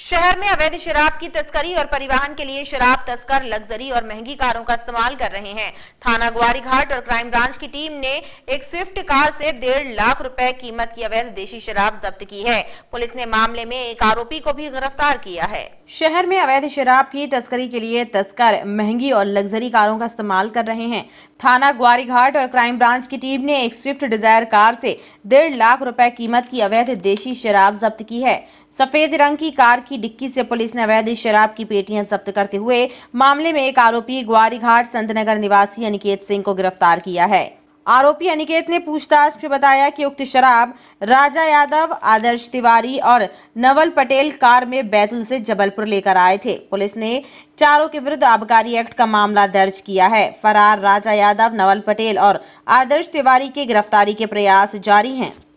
शहर में अवैध शराब की तस्करी और परिवहन के लिए शराब तस्कर लग्जरी और महंगी कारों का इस्तेमाल कर रहे हैं थाना घाट और क्राइम ब्रांच की टीम ने एक स्विफ्ट कार से डेढ़ लाख रुपए कीमत की अवैध देशी शराब जब्त की है पुलिस ने मामले में एक आरोपी को भी गिरफ्तार किया है शहर में अवैध शराब की तस्करी के लिए तस्कर महंगी और लग्जरी कारों का इस्तेमाल कर रहे हैं थाना घाट और क्राइम ब्रांच की टीम ने एक स्विफ्ट डिजायर कार से डेढ़ लाख रुपए कीमत की अवैध देशी शराब जब्त की है सफेद रंग की कार की डिक्की से पुलिस ने अवैध शराब की पेटियां जब्त करते हुए मामले में एक आरोपी ग्वारीघाट संतनगर निवासी अनिकेत सिंह को गिरफ्तार किया है आरोपी अनिकेत ने पूछताछ में बताया कि उक्त शराब राजा यादव आदर्श तिवारी और नवल पटेल कार में बैतूल से जबलपुर लेकर आए थे पुलिस ने चारों के विरुद्ध आबकारी एक्ट का मामला दर्ज किया है फरार राजा यादव नवल पटेल और आदर्श तिवारी के गिरफ्तारी के प्रयास जारी हैं